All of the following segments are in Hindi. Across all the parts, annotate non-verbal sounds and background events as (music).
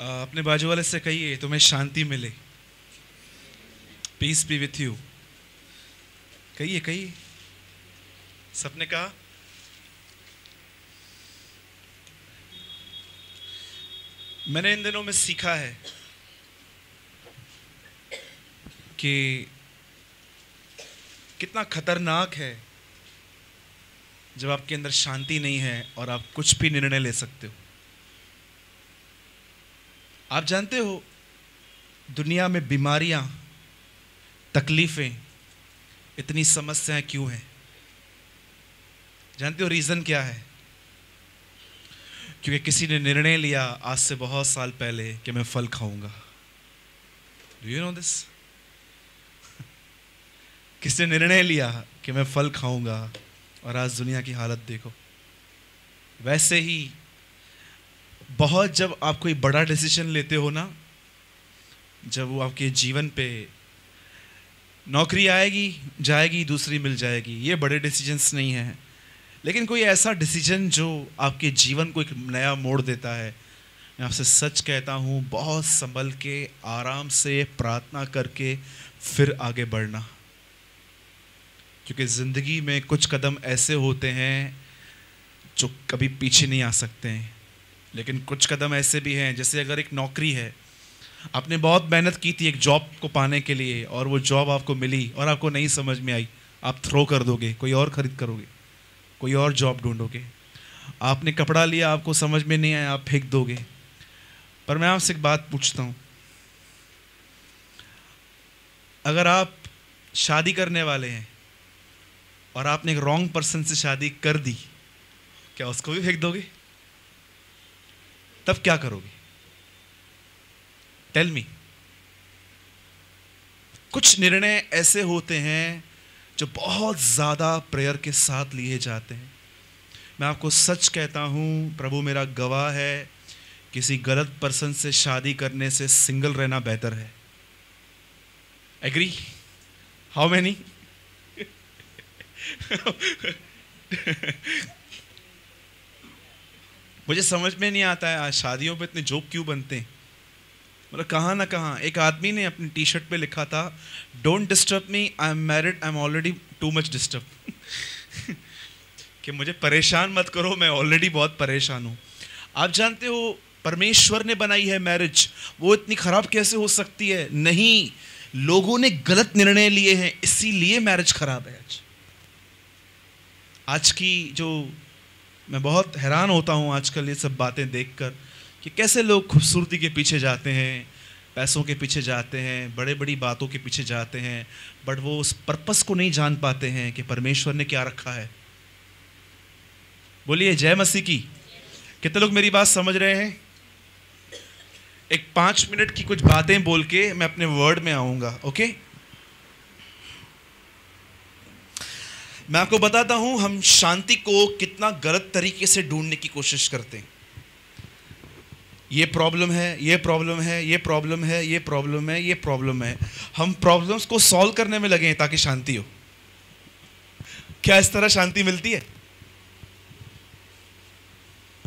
अपने बाजू वाले से कहिए तुम्हें शांति मिले पीस बी विथ यू कहिए कहिए सबने कहा मैंने इन दिनों में सीखा है कि कितना खतरनाक है जब आपके अंदर शांति नहीं है और आप कुछ भी निर्णय ले सकते हो आप जानते हो दुनिया में बीमारियां तकलीफ़ें इतनी समस्याएं क्यों हैं जानते हो रीज़न क्या है क्योंकि किसी ने निर्णय लिया आज से बहुत साल पहले कि मैं फल खाऊंगा डू यू नो दिस किसने निर्णय लिया कि मैं फल खाऊंगा और आज दुनिया की हालत देखो वैसे ही बहुत जब आप कोई बड़ा डिसीजन लेते हो ना जब वो आपके जीवन पे नौकरी आएगी जाएगी दूसरी मिल जाएगी ये बड़े डिसीजंस नहीं हैं लेकिन कोई ऐसा डिसीजन जो आपके जीवन को एक नया मोड़ देता है मैं आपसे सच कहता हूँ बहुत संभल के आराम से प्रार्थना करके फिर आगे बढ़ना क्योंकि ज़िंदगी में कुछ कदम ऐसे होते हैं जो कभी पीछे नहीं आ सकते हैं लेकिन कुछ कदम ऐसे भी हैं जैसे अगर एक नौकरी है आपने बहुत मेहनत की थी एक जॉब को पाने के लिए और वो जॉब आपको मिली और आपको नहीं समझ में आई आप थ्रो कर दोगे कोई और ख़रीद करोगे कोई और जॉब ढूंढोगे आपने कपड़ा लिया आपको समझ में नहीं आया आप फेंक दोगे पर मैं आपसे एक बात पूछता हूँ अगर आप शादी करने वाले हैं और आपने एक रॉन्ग पर्सन से शादी कर दी क्या उसको भी फेंक दोगे तब क्या करोगे टेल मी कुछ निर्णय ऐसे होते हैं जो बहुत ज़्यादा प्रेयर के साथ लिए जाते हैं मैं आपको सच कहता हूं प्रभु मेरा गवाह है किसी गलत पर्सन से शादी करने से सिंगल रहना बेहतर है एग्री हाउ मैनी मुझे समझ में नहीं आता है आज शादियों पे इतने जोक क्यों बनते हैं मतलब कहाँ ना कहाँ एक आदमी ने अपनी टी शर्ट पे लिखा था don't disturb me I am married I am already too much disturb कि मुझे परेशान मत करो मैं ऑलरेडी बहुत परेशान हूँ आप जानते हो परमेश्वर ने बनाई है मैरिज वो इतनी ख़राब कैसे हो सकती है नहीं लोगों ने गलत निर्णय लिए हैं इसीलिए मैरिज ख़राब है आज आज की जो मैं बहुत हैरान होता हूँ आजकल ये सब बातें देखकर कि कैसे लोग खूबसूरती के पीछे जाते हैं पैसों के पीछे जाते हैं बड़े बड़ी बातों के पीछे जाते हैं बट वो उस पर्पस को नहीं जान पाते हैं कि परमेश्वर ने क्या रखा है बोलिए जय मसीह की कितने लोग मेरी बात समझ रहे हैं एक पाँच मिनट की कुछ बातें बोल के मैं अपने वर्ड में आऊँगा ओके मैं आपको बताता हूं हम शांति को कितना गलत तरीके से ढूंढने की कोशिश करते हैं ये प्रॉब्लम है ये प्रॉब्लम है ये प्रॉब्लम है ये प्रॉब्लम है ये प्रॉब्लम है हम प्रॉब्लम्स को सॉल्व करने में लगे हैं ताकि शांति हो क्या इस तरह शांति मिलती है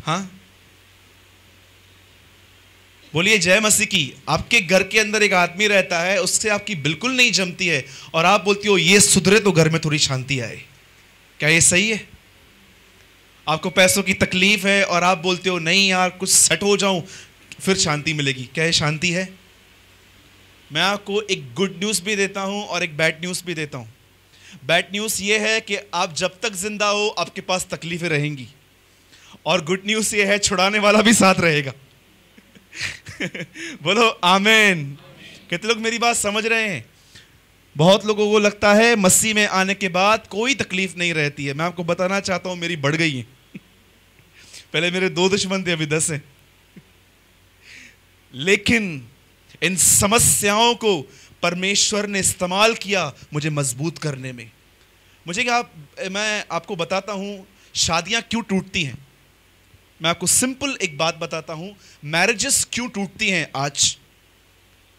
हाँ बोलिए जय मसीह की आपके घर के अंदर एक आदमी रहता है उससे आपकी बिल्कुल नहीं जमती है और आप बोलती हो ये सुधरे तो घर में थोड़ी शांति आए क्या ये सही है आपको पैसों की तकलीफ है और आप बोलते हो नहीं यार कुछ सेट हो जाऊं फिर शांति मिलेगी क्या ये शांति है मैं आपको एक गुड न्यूज़ भी देता हूं और एक बैड न्यूज़ भी देता हूं बैड न्यूज़ ये है कि आप जब तक ज़िंदा हो आपके पास तकलीफ़ें रहेंगी और गुड न्यूज़ ये है छुड़ाने वाला भी साथ रहेगा (laughs) बोलो आमेन कितने लोग मेरी बात समझ रहे हैं बहुत लोगों को लगता है मस्सी में आने के बाद कोई तकलीफ नहीं रहती है मैं आपको बताना चाहता हूं मेरी बढ़ गई है (laughs) पहले मेरे दो दुश्मन थे अभी दस हैं (laughs) लेकिन इन समस्याओं को परमेश्वर ने इस्तेमाल किया मुझे मजबूत करने में मुझे क्या आप मैं आपको बताता हूं शादियां क्यों टूटती हैं मैं आपको सिंपल एक बात बताता हूँ मैरिजेस क्यों टूटती हैं आज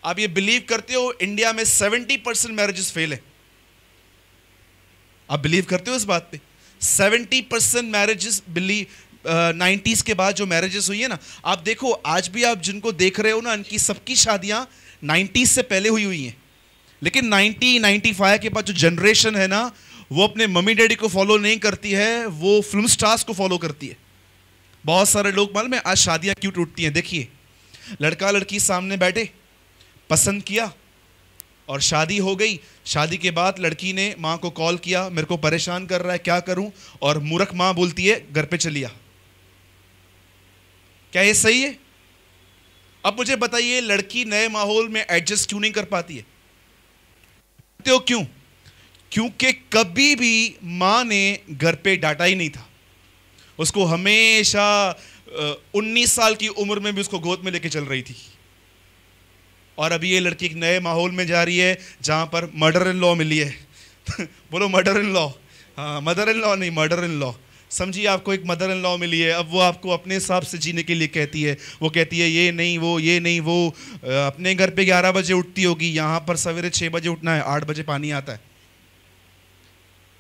आप ये बिलीव करते हो इंडिया में सेवेंटी परसेंट मैरिजेस फेल है आप बिलीव करते हो इस बात पे seventy percent marriages believe nineties के बाद जो मैरिजेस हुई है ना आप देखो आज भी आप जिनको देख रहे हो ना इनकी सबकी शादियां नाइन्टीज़ से पहले हुई हुई हैं लेकिन नाइन्टी नाइन्टी फाइव के बाद जो जनरेशन है ना वो अपने मम्मी डैडी को फॉलो नहीं करती है वो फिल्म स्टार्स को फॉलो करती है बहुत सारे लोग मालूम है आज शादियां क्यों टूटती हैं देखिए लड़का लड़की सामने बैठे पसंद किया और शादी हो गई शादी के बाद लड़की ने माँ को कॉल किया मेरे को परेशान कर रहा है क्या करूं और मूर्ख माँ बोलती है घर पे चलिया क्या ये सही है अब मुझे बताइए लड़की नए माहौल में एडजस्ट क्यों नहीं कर पाती है क्यों क्योंकि कभी भी माँ ने घर पे डांटा ही नहीं था उसको हमेशा उन्नीस साल की उम्र में भी उसको गोद में लेके चल रही थी और अभी ये लड़की एक नए माहौल में जा रही है जहाँ पर मर्डर इन लॉ मिली है (laughs) बोलो मर्डर इन लॉ हाँ मदर इन लॉ नहीं मर्डर इन लॉ समझिए आपको एक मदर इन लॉ मिली है अब वो आपको अपने हिसाब से जीने के लिए कहती है वो कहती है ये नहीं वो ये नहीं वो अपने घर पे 11 बजे उठती होगी यहाँ पर सवेरे 6 बजे उठना है 8 बजे पानी आता है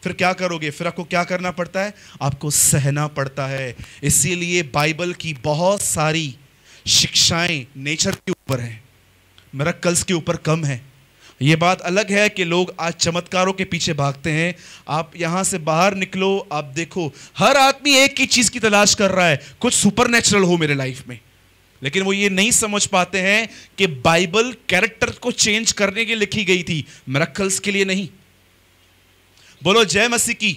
फिर क्या करोगे फिर आपको क्या करना पड़ता है आपको सहना पड़ता है इसीलिए बाइबल की बहुत सारी शिक्षाएं नेचर के ऊपर हैं मेरकल्स के ऊपर कम है ये बात अलग है कि लोग आज चमत्कारों के पीछे भागते हैं आप यहाँ से बाहर निकलो आप देखो हर आदमी एक ही चीज़ की तलाश कर रहा है कुछ सुपर हो मेरे लाइफ में लेकिन वो ये नहीं समझ पाते हैं कि बाइबल कैरेक्टर को चेंज करने के लिए लिखी गई थी मेरकल्स के लिए नहीं बोलो जय मसीह की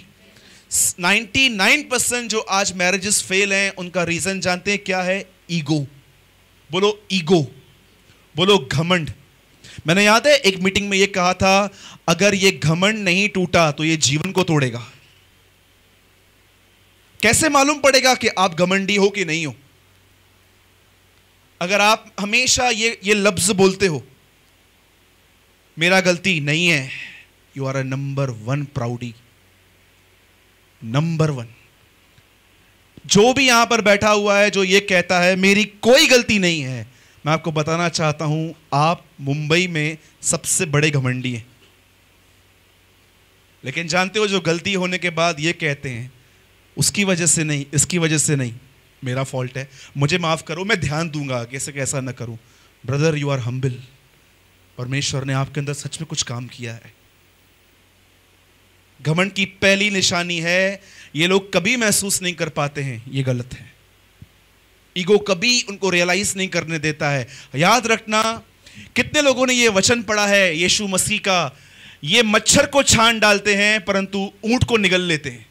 99 परसेंट जो आज मैरिजेस फेल हैं उनका रीजन जानते हैं क्या है ईगो बोलो ईगो बोलो घमंड मैंने याद है एक मीटिंग में यह कहा था अगर यह घमंड नहीं टूटा तो यह जीवन को तोड़ेगा कैसे मालूम पड़ेगा कि आप घमंडी हो कि नहीं हो अगर आप हमेशा ये ये लफ्ज बोलते हो मेरा गलती नहीं है you are a number one proudly number one जो भी यहां पर बैठा हुआ है जो ये कहता है मेरी कोई गलती नहीं है मैं आपको बताना चाहता हूं आप मुंबई में सबसे बड़े घमंडी हैं लेकिन जानते हो जो गलती होने के बाद ये कहते हैं उसकी वजह से नहीं इसकी वजह से नहीं मेरा फॉल्ट है मुझे माफ़ करो मैं ध्यान दूंगा आगे से कैसा ना करूं ब्रदर यू आर हम्बिल परमेश्वर ने आपके अंदर सच में कुछ काम किया है घमंड की पहली निशानी है ये लोग कभी महसूस नहीं कर पाते हैं ये गलत है ईगो कभी उनको रियलाइज नहीं करने देता है याद रखना कितने लोगों ने ये वचन पढ़ा है यीशु मसीह का ये मच्छर को छान डालते हैं परंतु ऊंट को निगल लेते हैं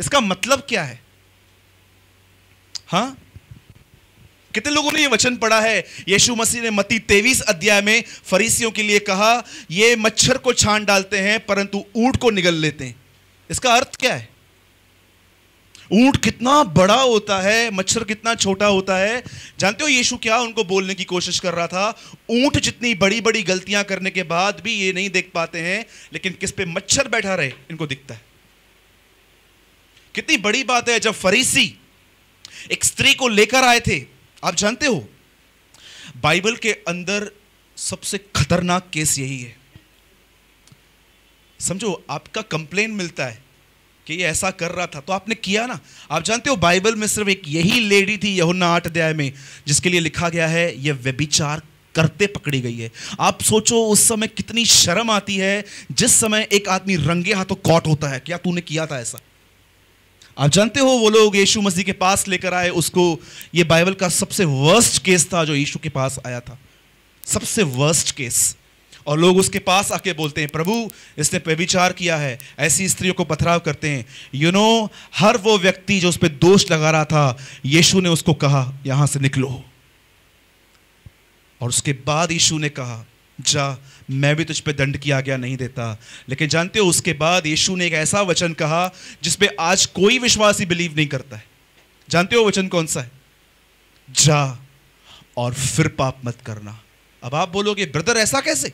इसका मतलब क्या है हाँ कितने लोगों ने ये वचन पढ़ा है यीशु मसीह ने मती तेवीस अध्याय में फरीसियों के लिए कहा ये मच्छर को छान डालते हैं परंतु ऊंट को निगल लेते हैं इसका अर्थ क्या है ऊंट कितना बड़ा होता है मच्छर कितना छोटा होता है जानते हो यीशु क्या उनको बोलने की कोशिश कर रहा था ऊंट जितनी बड़ी बड़ी गलतियां करने के बाद भी ये नहीं देख पाते हैं लेकिन किस पे मच्छर बैठा रहे इनको दिखता है कितनी बड़ी बात है जब फरीसी एक स्त्री को लेकर आए थे आप जानते हो बाइबल के अंदर सबसे खतरनाक केस यही है समझो आपका कंप्लेन मिलता है कि ये ऐसा कर रहा था तो आपने किया ना आप जानते हो बाइबल में सिर्फ एक यही लेडी थी यहुना आठ अध्याय में जिसके लिए लिखा गया है यह व्यभिचार करते पकड़ी गई है आप सोचो उस समय कितनी शर्म आती है जिस समय एक आदमी रंगे हाथों कॉट होता है क्या तूने किया था ऐसा आप जानते हो वो लोग यीशु मसीह के पास लेकर आए उसको ये बाइबल का सबसे वर्स्ट केस था जो यीशु के पास आया था सबसे वर्स्ट केस और लोग उसके पास आके बोलते हैं प्रभु इसने विचार किया है ऐसी स्त्रियों को पथराव करते हैं यू you नो know, हर वो व्यक्ति जो उस पर दोष लगा रहा था यीशु ने उसको कहा यहां से निकलो और उसके बाद यीशु ने कहा जा मैं भी तुझ पर दंड की आज्ञा नहीं देता लेकिन जानते हो उसके बाद यीशु ने एक ऐसा वचन कहा जिसपे आज कोई विश्वासी बिलीव नहीं करता है जानते हो वचन कौन सा है जा और फिर पाप मत करना अब आप बोलोगे ब्रदर ऐसा कैसे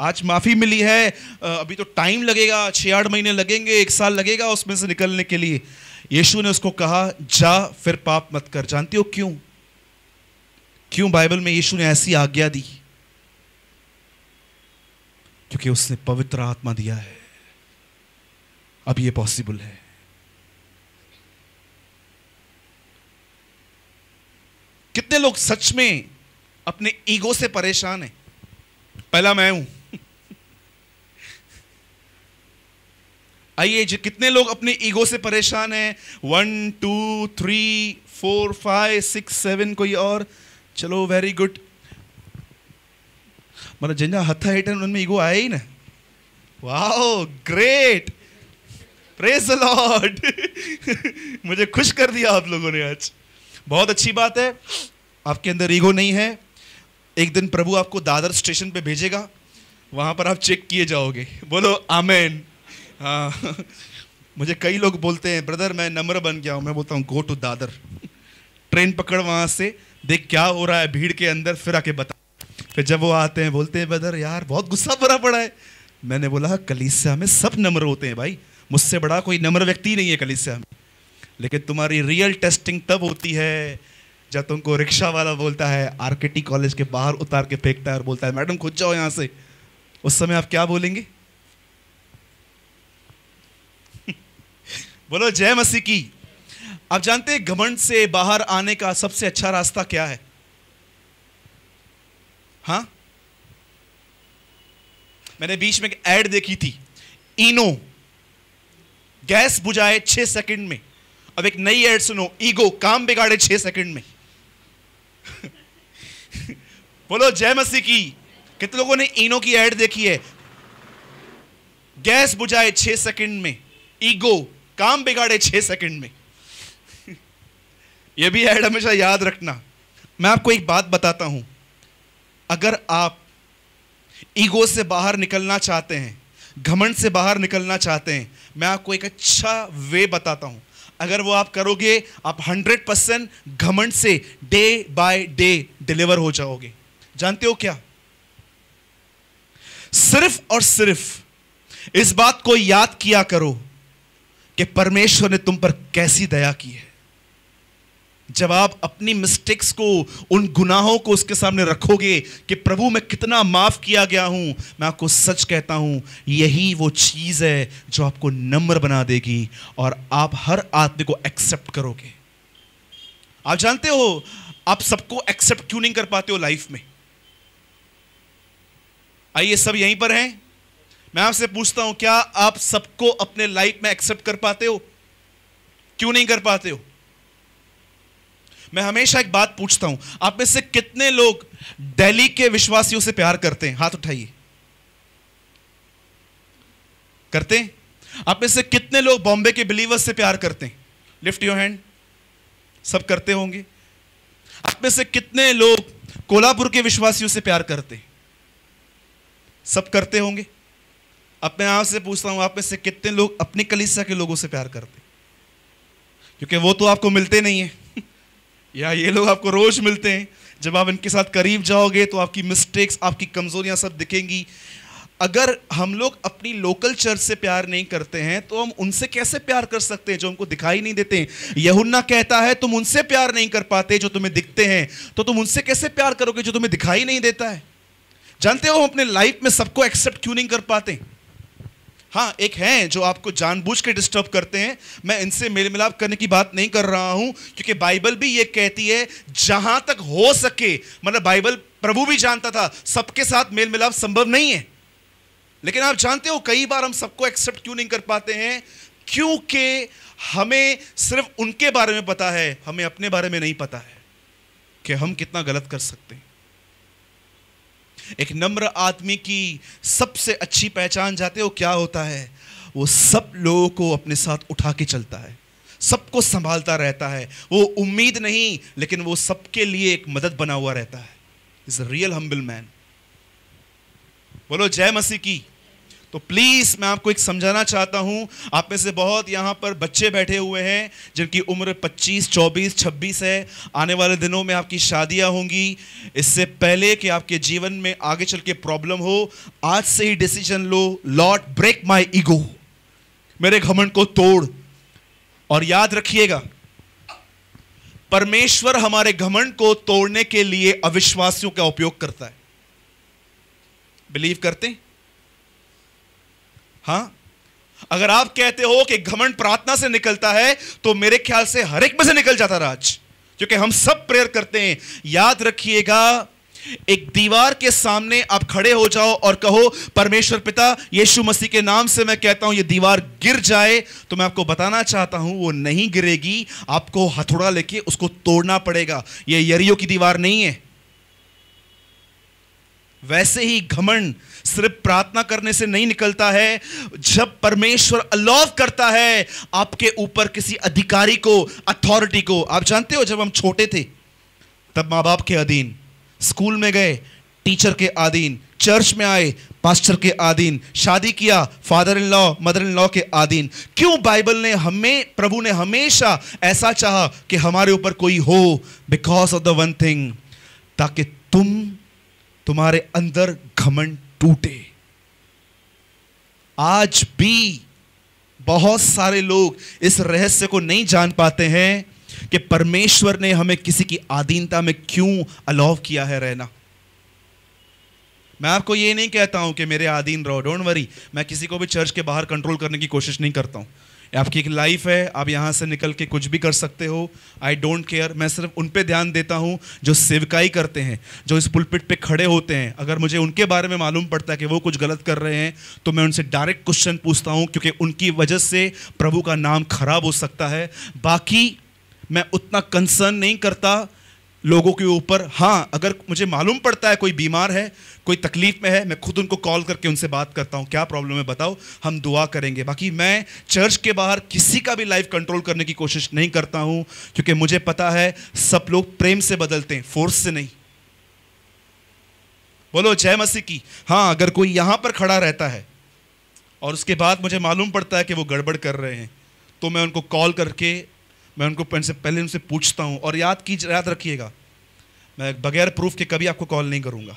आज माफ़ी मिली है अभी तो टाइम लगेगा छः आठ महीने लगेंगे एक साल लगेगा उसमें से निकलने के लिए यीशु ने उसको कहा जा फिर पाप मत कर जानते हो क्यों क्यों बाइबल में यीशु ने ऐसी आज्ञा दी क्योंकि उसने पवित्र आत्मा दिया है अब ये पॉसिबल है कितने लोग सच में अपने ईगो से परेशान हैं पहला मैं हूं (laughs) आइए जी कितने लोग अपने ईगो से परेशान हैं one two three four five six seven कोई और चलो वेरी गुड माना जंहिंजा हथ हेट आहिनि उन्हनि में ईगो आहे ई न वाओ ग्रेट प्रेस लॉर्ड मुझे खुश कर दिया आप लोगों ने आज बहुत अच्छी बात है आपके अंदर ईगो नहीं है एक दिन प्रभु आपको दादर स्टेशन पे भेजेगा वहाँ पर आप चेक किए जाओगे बोलो आमेन हाँ (laughs) मुझे कई लोग बोलते हैं ब्रदर मैं नम्र बन गया हूँ मैं बोलता हूँ गो टू दादर ट्रेन पकड़ वहाँ से देख क्या हो रहा है भीड़ के अंदर फिर आके बता फिर जब वो आते हैं बोलते हैं बदर यार बहुत गुस्सा भरा पड़ा है मैंने बोला कलीसिया में सब नम्र होते हैं भाई मुझसे बड़ा कोई नम्र व्यक्ति नहीं है कलीसिया में लेकिन तुम्हारी रियल टेस्टिंग तब होती है जब तुमको रिक्शा वाला बोलता है आर कॉलेज के बाहर उतार के फेंकता है और बोलता है मैडम खुद जाओ यहाँ से उस समय आप क्या बोलेंगे (laughs) बोलो जय मसीह की आप जानते हैं घमंड से बाहर आने का सबसे अच्छा रास्ता क्या है हाँ मैंने बीच में एक एड देखी थी इनो गैस बुझाए छह सेकंड में अब एक नई एड सुनो ईगो काम बिगाड़े छह सेकंड में (laughs) बोलो जय मसी की कितने लोगों ने इनो की एड देखी है गैस बुझाए छह सेकंड में ईगो काम बिगाड़े छह सेकंड में (laughs) यह भी एड हमेशा याद रखना मैं आपको एक बात बताता हूं अगर आप ईगो से बाहर निकलना चाहते हैं घमंड से बाहर निकलना चाहते हैं मैं आपको एक अच्छा वे बताता हूं अगर वो आप करोगे आप 100 परसेंट घमंड से डे बाय डे डिलीवर हो जाओगे जानते हो क्या सिर्फ और सिर्फ इस बात को याद किया करो कि परमेश्वर ने तुम पर कैसी दया की है जब आप अपनी मिस्टेक्स को उन गुनाहों को उसके सामने रखोगे कि प्रभु मैं कितना माफ किया गया हूं मैं आपको सच कहता हूं यही वो चीज है जो आपको नम्र बना देगी और आप हर आदमी को एक्सेप्ट करोगे आप जानते हो आप सबको एक्सेप्ट क्यों नहीं कर पाते हो लाइफ में आइए सब यहीं पर हैं मैं आपसे पूछता हूं क्या आप सबको अपने लाइफ में एक्सेप्ट कर पाते हो क्यों नहीं कर पाते हो मैं हमेशा एक बात पूछता हूं आप में से कितने लोग दिल्ली के विश्वासियों से प्यार करते हैं हाथ उठाइए करते हैं आप में से कितने लोग बॉम्बे के बिलीवर्स से प्यार करते हैं लिफ्ट योर हैंड सब करते होंगे आप में से कितने लोग कोल्हापुर के विश्वासियों से प्यार करते हैं सब करते होंगे अब मैं आपसे पूछता हूं आप में से कितने लोग अपनी कलिसिया के लोगों से प्यार करते क्योंकि वो तो आपको मिलते नहीं है या ये लोग आपको रोज मिलते हैं जब आप इनके साथ करीब जाओगे तो आपकी मिस्टेक्स आपकी कमजोरियां सब दिखेंगी अगर हम लोग अपनी लोकल चर्च से प्यार नहीं करते हैं तो हम उनसे कैसे प्यार कर सकते हैं जो हमको दिखाई नहीं देते हैं यहुन्ना कहता है तुम उनसे प्यार नहीं कर पाते जो तुम्हें दिखते हैं तो तुम उनसे कैसे प्यार करोगे जो तुम्हें दिखाई नहीं देता है जानते हो हम अपने लाइफ में सबको एक्सेप्ट क्यों नहीं कर पाते हैं? हाँ एक हैं जो आपको जानबूझ के डिस्टर्ब करते हैं मैं इनसे मेल मिलाप करने की बात नहीं कर रहा हूं क्योंकि बाइबल भी ये कहती है जहां तक हो सके मतलब बाइबल प्रभु भी जानता था सबके साथ मेल मिलाप संभव नहीं है लेकिन आप जानते हो कई बार हम सबको एक्सेप्ट क्यों नहीं कर पाते हैं क्योंकि हमें सिर्फ उनके बारे में पता है हमें अपने बारे में नहीं पता है कि हम कितना गलत कर सकते हैं एक नम्र आदमी की सबसे अच्छी पहचान जाते हो क्या होता है वो सब लोगों को अपने साथ उठा के चलता है सबको संभालता रहता है वो उम्मीद नहीं लेकिन वो सबके लिए एक मदद बना हुआ रहता है इज रियल हम्बल मैन बोलो जय मसीह की तो प्लीज़ मैं आपको एक समझाना चाहता हूं आप में से बहुत यहां पर बच्चे बैठे हुए हैं जिनकी उम्र 25, 24, 26 है आने वाले दिनों में आपकी शादियां होंगी इससे पहले कि आपके जीवन में आगे चल के प्रॉब्लम हो आज से ही डिसीजन लो लॉट ब्रेक माई ईगो मेरे घमंड को तोड़ और याद रखिएगा परमेश्वर हमारे घमंड को तोड़ने के लिए अविश्वासियों का उपयोग करता है बिलीव करते हैं हाँ अगर आप कहते हो कि घमंड प्रार्थना से निकलता है तो मेरे ख्याल से हर एक में से निकल जाता राज क्योंकि हम सब प्रेयर करते हैं याद रखिएगा एक दीवार के सामने आप खड़े हो जाओ और कहो परमेश्वर पिता यीशु मसीह के नाम से मैं कहता हूं ये दीवार गिर जाए तो मैं आपको बताना चाहता हूं वो नहीं गिरेगी आपको हथौड़ा लेके उसको तोड़ना पड़ेगा ये यरियो की दीवार नहीं है वैसे ही घमंड सिर्फ प्रार्थना करने से नहीं निकलता है जब परमेश्वर अलाव करता है आपके ऊपर किसी अधिकारी को अथॉरिटी को आप जानते हो जब हम छोटे थे तब माँ बाप के अधीन स्कूल में गए टीचर के अधीन चर्च में आए पास्टर के अधीन शादी किया father in law mother in law के अधीन क्यों बाइबल ने हमें प्रभु ने हमेशा ऐसा चाहा कि हमारे ऊपर कोई हो because of the one thing ताकि तुम तुम्हारे अंदर घमंड टूटे आज भी बहुत सारे लोग इस रहस्य को नहीं जान पाते हैं कि परमेश्वर ने हमें किसी की आधीनता में क्यों अलाव किया है रहना मैं आपको यह नहीं कहता हूं कि मेरे आधीन रहो डोंट वरी मैं किसी को भी चर्च के बाहर कंट्रोल करने की कोशिश नहीं करता हूं आपकी एक लाइफ है आप यहाँ से निकल के कुछ भी कर सकते हो आई डोंट केयर मैं सिर्फ उन पर ध्यान देता हूँ जो सेवकाई करते हैं जो इस पुलपिट पे खड़े होते हैं अगर मुझे उनके बारे में मालूम पड़ता है कि वो कुछ गलत कर रहे हैं तो मैं उनसे डायरेक्ट क्वेश्चन पूछता हूँ क्योंकि उनकी वजह से प्रभु का नाम खराब हो सकता है बाकी मैं उतना कंसर्न नहीं करता लोगों के ऊपर हाँ अगर मुझे मालूम पड़ता है कोई बीमार है कोई तकलीफ में है मैं खुद उनको कॉल करके उनसे बात करता हूँ क्या प्रॉब्लम है बताओ हम दुआ करेंगे बाकी मैं चर्च के बाहर किसी का भी लाइफ कंट्रोल करने की कोशिश नहीं करता हूँ क्योंकि मुझे पता है सब लोग प्रेम से बदलते हैं फोर्स से नहीं बोलो जय मसीह की हाँ अगर कोई यहाँ पर खड़ा रहता है और उसके बाद मुझे मालूम पड़ता है कि वो गड़बड़ कर रहे हैं तो मैं उनको कॉल करके मैं उनको पहले उनसे पूछता हूँ और याद की याद रखिएगा मैं बगैर प्रूफ के कभी आपको कॉल नहीं करूँगा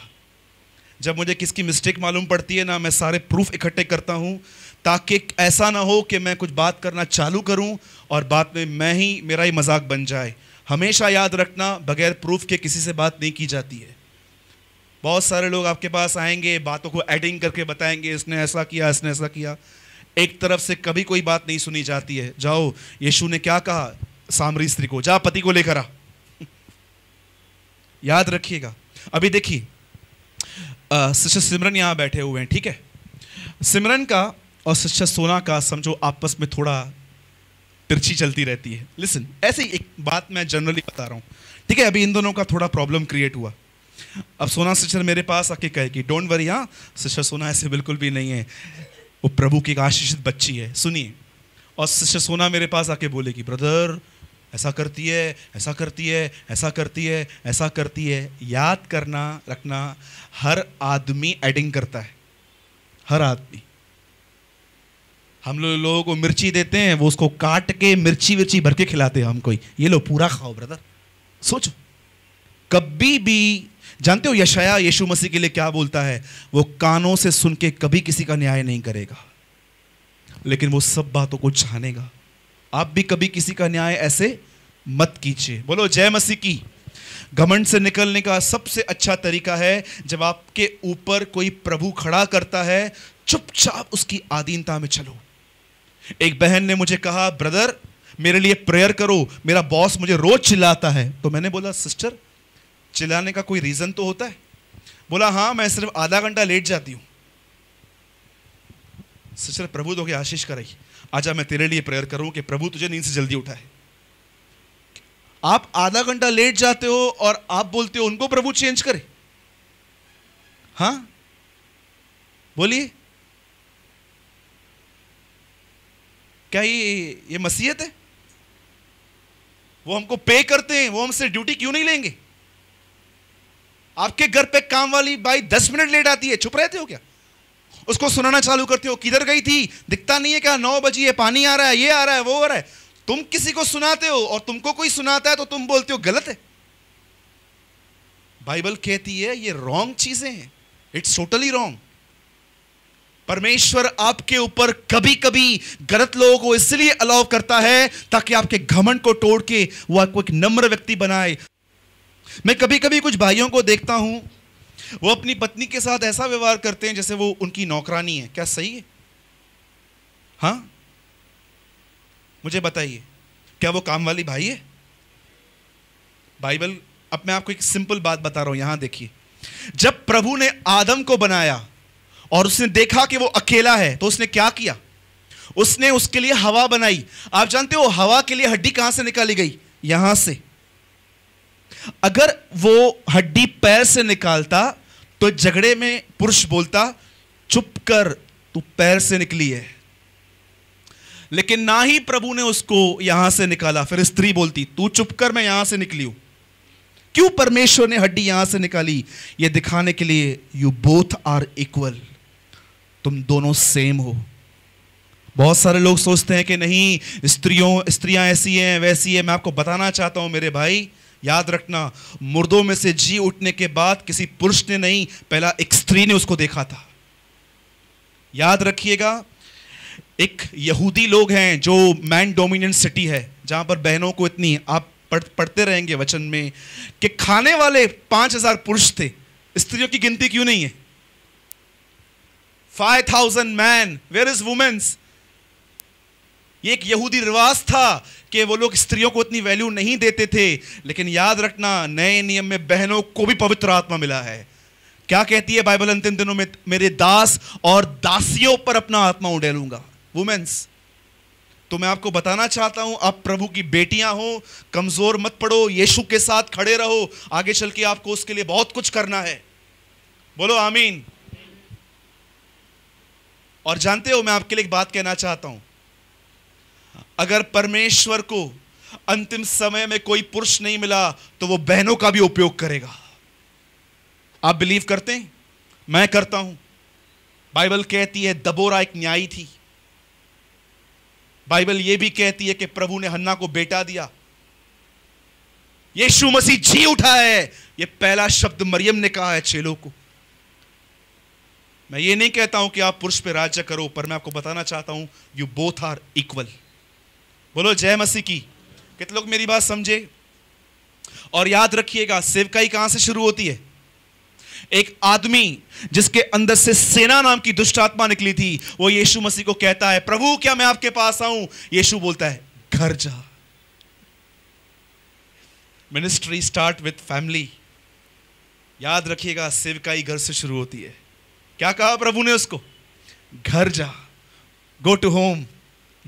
जब मुझे किसकी मिस्टेक मालूम पड़ती है ना मैं सारे प्रूफ इकट्ठे करता हूँ ताकि ऐसा ना हो कि मैं कुछ बात करना चालू करूँ और बाद में मैं ही मेरा ही मजाक बन जाए हमेशा याद रखना बगैर प्रूफ के किसी से बात नहीं की जाती है बहुत सारे लोग आपके पास आएंगे बातों को एडिंग करके बताएंगे इसने ऐसा किया इसने ऐसा किया एक तरफ से कभी कोई बात नहीं सुनी जाती है जाओ यीशु ने क्या कहा सामरी स्त्री को जा पति को लेकर आ (laughs) याद रखिएगा अभी देखिए शिष्य सिमरन यहां बैठे हुए हैं ठीक है सिमरन का और शिष्य सोना का समझो आपस में थोड़ा तिरछी चलती रहती है लिसन ऐसे एक बात मैं जनरली बता रहा हूं ठीक है अभी इन दोनों का थोड़ा प्रॉब्लम क्रिएट हुआ अब सोना सिस्टर मेरे पास आके कहेगी डोंट वरी हाँ सिस्टर सोना ऐसे बिल्कुल भी नहीं है वो प्रभु की एक आशीषित बच्ची है सुनिए और सिस्टर सोना मेरे पास आके बोलेगी ब्रदर ऐसा करती है ऐसा करती है ऐसा करती है ऐसा करती है याद करना रखना हर आदमी एडिंग करता है हर आदमी हम लोग लोगों को मिर्ची देते हैं वो उसको काट के मिर्ची विर्ची भर के खिलाते हैं हमको ये लो पूरा खाओ ब्रदर सोचो कभी भी जानते हो यशया यीशु मसीह के लिए क्या बोलता है वो कानों से सुन के कभी किसी का न्याय नहीं करेगा लेकिन वो सब बातों को जानेगा आप भी कभी किसी का न्याय ऐसे मत कीजिए बोलो जय मसीह की घमंड से निकलने का सबसे अच्छा तरीका है जब आपके ऊपर कोई प्रभु खड़ा करता है चुपचाप उसकी आधीनता में चलो एक बहन ने मुझे कहा ब्रदर मेरे लिए प्रेयर करो मेरा बॉस मुझे रोज चिल्लाता है तो मैंने बोला सिस्टर चिल्लाने का कोई रीज़न तो होता है बोला हाँ मैं सिर्फ आधा घंटा लेट जाती हूँ सचर प्रभु तो क्या आशीष कराई आजा मैं तेरे लिए प्रेयर करूँ कि प्रभु तुझे नींद से जल्दी उठाए आप आधा घंटा लेट जाते हो और आप बोलते हो उनको प्रभु चेंज करे हाँ बोलिए क्या ये ये मसीहत है वो हमको पे करते हैं वो हमसे ड्यूटी क्यों नहीं लेंगे आपके घर पे काम वाली बाई दस मिनट लेट आती है छुप रहते हो क्या उसको सुनाना चालू करते हो किधर गई थी दिखता नहीं है क्या नौ बजी है पानी आ रहा है ये आ रहा है वो आ रहा है तुम किसी को सुनाते हो और तुमको कोई सुनाता है तो तुम बोलते हो गलत है बाइबल कहती है ये रॉन्ग चीजें हैं इट्स टोटली रॉन्ग परमेश्वर आपके ऊपर कभी कभी गलत लोगों को इसलिए अलाउ करता है ताकि आपके घमंड को तोड़ के वो आपको एक नम्र व्यक्ति बनाए मैं कभी कभी कुछ भाइयों को देखता हूं वो अपनी पत्नी के साथ ऐसा व्यवहार करते हैं जैसे वो उनकी नौकरानी है क्या सही है हाँ मुझे बताइए क्या वो काम वाली भाई है बाइबल अब मैं आपको एक सिंपल बात बता रहा हूं यहां देखिए जब प्रभु ने आदम को बनाया और उसने देखा कि वो अकेला है तो उसने क्या किया उसने उसके लिए हवा बनाई आप जानते हो हवा के लिए हड्डी कहां से निकाली गई यहां से अगर वो हड्डी पैर से निकालता तो झगड़े में पुरुष बोलता चुप कर तू पैर से निकली है लेकिन ना ही प्रभु ने उसको यहां से निकाला फिर स्त्री बोलती तू चुप कर मैं यहां से निकली हूं क्यों परमेश्वर ने हड्डी यहां से निकाली यह दिखाने के लिए यू बोथ आर इक्वल तुम दोनों सेम हो बहुत सारे लोग सोचते हैं कि नहीं स्त्रियों स्त्रियां ऐसी हैं वैसी है मैं आपको बताना चाहता हूं मेरे भाई याद रखना मुर्दों में से जी उठने के बाद किसी पुरुष ने नहीं पहला एक स्त्री ने उसको देखा था याद रखिएगा एक यहूदी लोग हैं जो मैन डोमिनेंट सिटी है जहां पर बहनों को इतनी आप पढ़ पढ़ते रहेंगे वचन में कि खाने वाले पांच हजार पुरुष थे स्त्रियों की गिनती क्यों नहीं है five thousand man where is women's ये एक यहूदी रिवाज था कि वो लोग स्त्रियों को इतनी वैल्यू नहीं देते थे लेकिन याद रखना नए नियम में बहनों को भी पवित्र आत्मा मिला है क्या कहती है बाइबल अंतिम दिनों में मेरे दास और दासियों पर अपना आत्मा उडेलूंगा वुमेन्स तो मैं आपको बताना चाहता हूं आप प्रभु की बेटियां हो कमजोर मत पड़ो यीशु के साथ खड़े रहो आगे चल के आपको उसके लिए बहुत कुछ करना है बोलो आमीन और जानते हो मैं आपके लिए एक बात कहना चाहता हूं अगर परमेश्वर को अंतिम समय में कोई पुरुष नहीं मिला तो वो बहनों का भी उपयोग करेगा आप बिलीव करते हैं मैं करता हूं बाइबल कहती है दबोरा एक न्यायी थी बाइबल यह भी कहती है कि प्रभु ने हन्ना को बेटा दिया यीशु मसीह जी उठा है यह पहला शब्द मरियम ने कहा है चेलों को मैं ये नहीं कहता हूं कि आप पुरुष पे राज्य करो पर मैं आपको बताना चाहता हूं यू बोथ आर इक्वल बोलो जय मसीह की कितने लोग मेरी बात समझे और याद रखिएगा सेवकाई कहां से शुरू होती है एक आदमी जिसके अंदर से सेना नाम की दुष्ट आत्मा निकली थी वो यीशु मसीह को कहता है प्रभु क्या मैं आपके पास आऊं यीशु बोलता है घर जा मिनिस्ट्री स्टार्ट विथ फैमिली याद रखिएगा सेवकाई घर से शुरू होती है क्या कहा प्रभु ने उसको घर जा गो टू होम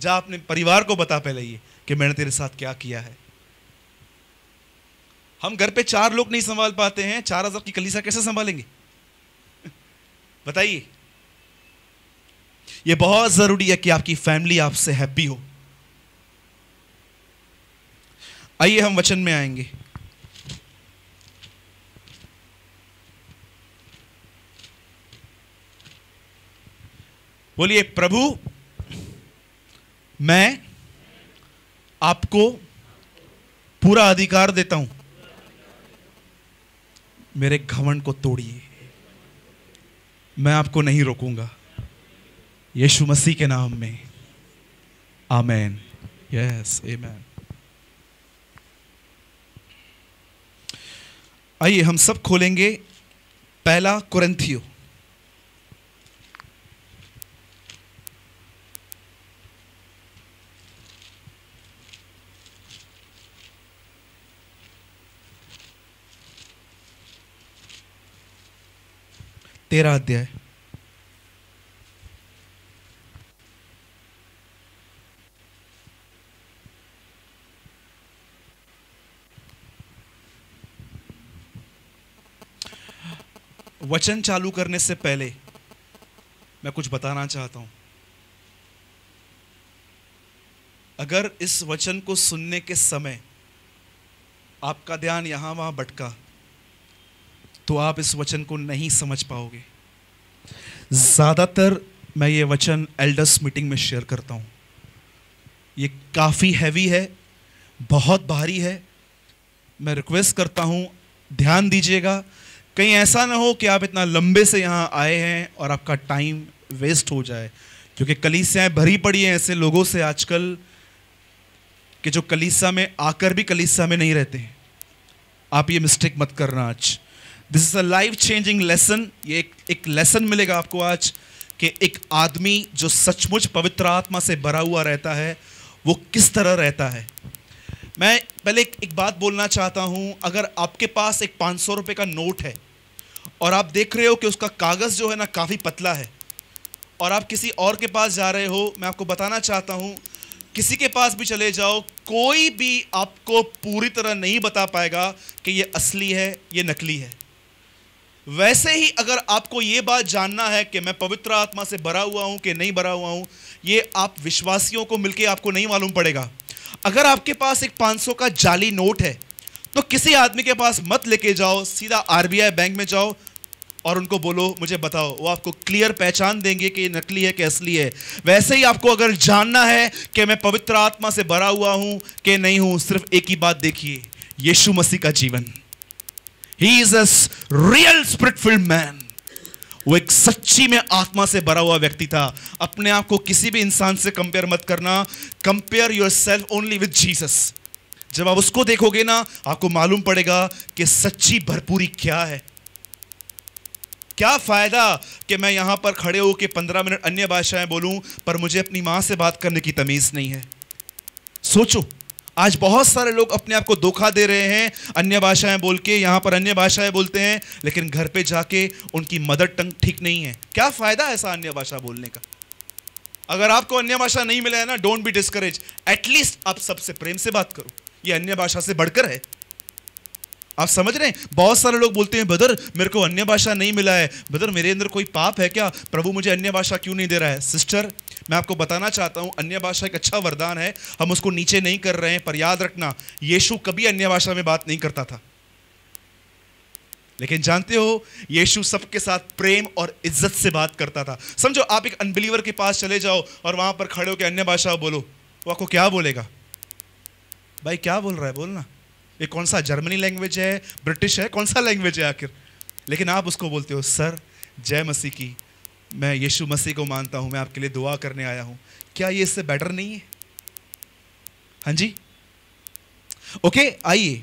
जा अपने परिवार को बता पहले ये कि मैंने तेरे साथ क्या किया है हम घर पे चार लोग नहीं संभाल पाते हैं चार हजार की कलीसा कैसे संभालेंगे (laughs) बताइए ये बहुत जरूरी है कि आपकी फैमिली आपसे हैप्पी हो आइए हम वचन में आएंगे बोलिए प्रभु मैं आपको पूरा अधिकार देता हूं मेरे घमंड को तोड़िए मैं आपको नहीं रोकूंगा यीशु मसीह के नाम में आमेन यस एमेन आइए हम सब खोलेंगे पहला कुरंथियो तेरा अध्याय वचन चालू करने से पहले मैं कुछ बताना चाहता हूं अगर इस वचन को सुनने के समय आपका ध्यान यहां वहां भटका तो आप इस वचन को नहीं समझ पाओगे ज़्यादातर मैं ये वचन एल्डर्स मीटिंग में शेयर करता हूँ ये काफ़ी हैवी है बहुत भारी है मैं रिक्वेस्ट करता हूँ ध्यान दीजिएगा कहीं ऐसा ना हो कि आप इतना लंबे से यहाँ आए हैं और आपका टाइम वेस्ट हो जाए क्योंकि कलीसियाएँ भरी पड़ी हैं ऐसे लोगों से आजकल कि जो कलीसा में आकर भी कलीसा में नहीं रहते हैं आप ये मिस्टेक मत करना आज this is a life changing lesson ये एक एक लेसन मिलेगा आपको आज कि एक आदमी जो सचमुच पवित्र आत्मा से भरा हुआ रहता है वो किस तरह रहता है मैं पहले एक, एक बात बोलना चाहता हूँ अगर आपके पास एक पाँच सौ रुपये का नोट है और आप देख रहे हो कि उसका कागज़ जो है ना काफ़ी पतला है और आप किसी और के पास जा रहे हो मैं आपको बताना चाहता हूँ किसी के पास भी चले जाओ कोई भी आपको पूरी तरह नहीं बता पाएगा कि ये असली है ये नकली है वैसे ही अगर आपको ये बात जानना है कि मैं पवित्र आत्मा से भरा हुआ हूँ कि नहीं भरा हुआ हूँ ये आप विश्वासियों को मिलके आपको नहीं मालूम पड़ेगा अगर आपके पास एक 500 का जाली नोट है तो किसी आदमी के पास मत लेके जाओ सीधा आरबीआई बैंक में जाओ और उनको बोलो मुझे बताओ वो आपको क्लियर पहचान देंगे कि नकली है कि असली है वैसे ही आपको अगर जानना है कि मैं पवित्र आत्मा से भरा हुआ हूं कि नहीं हूं सिर्फ एक ही बात देखिए यीशु मसीह का जीवन he is a real spiritful man वो एक सच्ची में आत्मा से भरा हुआ व्यक्ति था अपने आप को किसी भी इंसान से कंपेयर मत करना compare yourself only with Jesus जब आप उसको देखोगे ना आपको मालूम पड़ेगा कि सच्ची भरपूरी क्या है क्या फ़ायदा कि मैं यहां पर खड़े हो कि पंद्रह मिनट अन्य भाषाएं बोलूं पर मुझे अपनी मां से बात करने की तमीज़ नहीं है सोचो आज बहुत सारे लोग अपने आप को धोखा दे रहे हैं अन्य भाषाएं बोल के यहाँ पर अन्य भाषाएं बोलते हैं लेकिन घर पे जाके उनकी मदर टंग ठीक नहीं है क्या फ़ायदा है ऐसा अन्य भाषा बोलने का अगर आपको अन्य भाषा नहीं मिला है ना डोंट बी डिस्करेज एटलीस्ट आप सबसे प्रेम से बात करो ये अन्य भाषा से बढ़कर है आप समझ रहे हैं बहुत सारे लोग बोलते हैं ब्रदर मेरे को अन्य भाषा नहीं मिला है ब्रदर मेरे अंदर कोई पाप है क्या प्रभु मुझे अन्य भाषा क्यों नहीं दे रहा है सिस्टर मैं आपको बताना चाहता हूँ अन्य भाषा एक अच्छा वरदान है हम उसको नीचे नहीं कर रहे हैं पर याद रखना यीशु कभी अन्य भाषा में बात नहीं करता था लेकिन जानते हो यीशु सबके साथ प्रेम और इज्जत से बात करता था समझो आप एक अनबिलीवर के पास चले जाओ और वहां पर खड़े होकर अन्य भाषा बोलो वो आपको क्या बोलेगा भाई क्या बोल रहा है बोलना ये कौन सा जर्मनी लैंग्वेज है ब्रिटिश है कौन सा लैंग्वेज है आखिर लेकिन आप उसको बोलते हो सर जय मसीह की मैं यीशु मसीह को मानता हूँ मैं आपके लिए दुआ करने आया हूँ क्या ये इससे बेटर नहीं है हाँ जी ओके आइए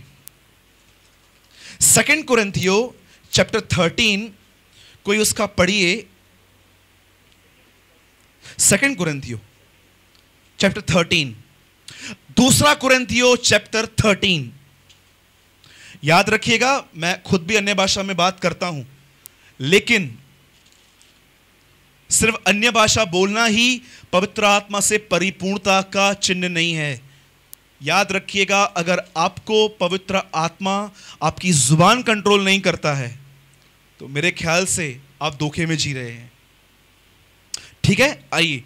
सेकेंड कुरंथियो चैप्टर थर्टीन कोई उसका पढ़िए सेकेंड कुरंथियो चैप्टर थर्टीन दूसरा कुरंथियो चैप्टर थर्टीन याद रखिएगा मैं खुद भी अन्य भाषा में बात करता हूं लेकिन सिर्फ अन्य भाषा बोलना ही पवित्र आत्मा से परिपूर्णता का चिन्ह नहीं है याद रखिएगा अगर आपको पवित्र आत्मा आपकी जुबान कंट्रोल नहीं करता है तो मेरे ख्याल से आप धोखे में जी रहे हैं ठीक है आइए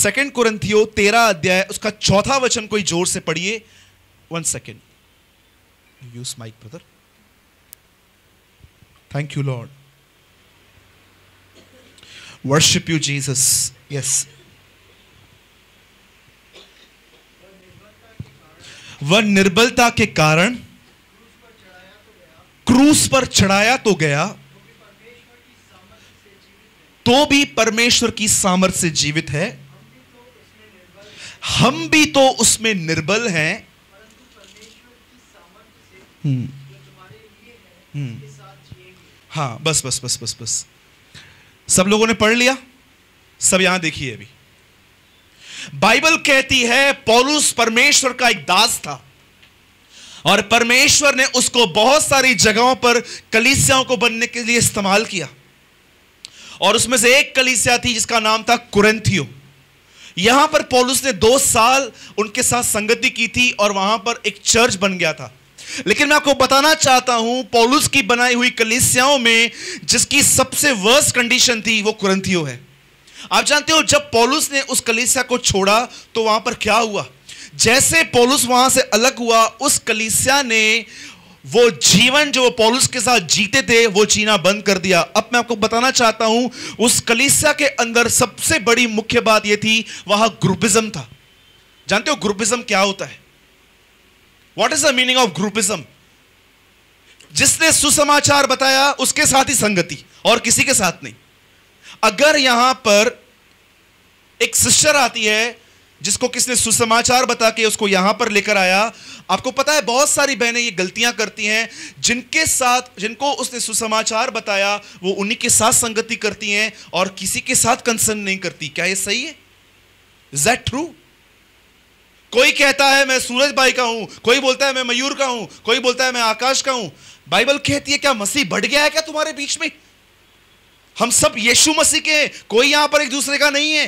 सेकेंड कुरंथियो तेरा अध्याय उसका चौथा वचन कोई जोर से पढ़िए one second use mic brother thank you lord worship you, Jesus. Yes. वह निर्बलता के कारण क्रूस पर चढ़ाया तो गया तो भी परमेश्वर की सामर्थ्य से जीवित है हम भी तो उसमें निर्बल हैं हम्म हम्म हाँ बस बस बस बस बस सब लोगों ने पढ़ लिया सब यहां देखिए अभी बाइबल कहती है पौलुस परमेश्वर का एक दास था और परमेश्वर ने उसको बहुत सारी जगहों पर कलिसियाओं को बनने के लिए इस्तेमाल किया और उसमें से एक कलिसिया थी जिसका नाम था कुरेंथियो यहां पर पौलुस ने दो साल उनके साथ संगति की थी और वहां पर एक चर्च बन गया था लेकिन मैं आपको बताना चाहता हूं पॉलुस की बनाई हुई कलिसियाओं में जिसकी सबसे वर्स कंडीशन थी वो कुरंथियो है आप जानते हो जब पॉलुस ने उस कलिसिया को छोड़ा तो वहां पर क्या हुआ जैसे पॉलुस वहां से अलग हुआ उस कलिसिया ने वो जीवन जो पॉलुस के साथ जीते थे वो जीना बंद कर दिया अब मैं आपको बताना चाहता हूं उस कलिसिया के अंदर सबसे बड़ी मुख्य बात यह थी वहां ग्रुपिज्म था जानते हो ग्रुपिज्म क्या होता है what is the meaning of groupism जिसने सुसमाचार बताया उसके साथ ही संगति और किसी के साथ नहीं अगर यहां पर एक सिस्टर आती है जिसको किसने सुसमाचार बता के उसको यहां पर लेकर आया आपको पता है बहुत सारी बहनें ये गलतियां करती हैं जिनके साथ जिनको उसने सुसमाचार बताया वो उन्हीं के साथ संगति करती हैं और किसी के साथ कंसर्न नहीं करती क्या ये सही है इज दैट ट्रू कोई कहता है मैं सूरज भाई का हूं कोई बोलता है मैं मयूर का हूं कोई बोलता है मैं आकाश का हूं बाइबल कहती है क्या मसीह बढ़ गया है क्या तुम्हारे बीच में हम सब यीशु मसीह के हैं कोई यहां पर एक दूसरे का नहीं है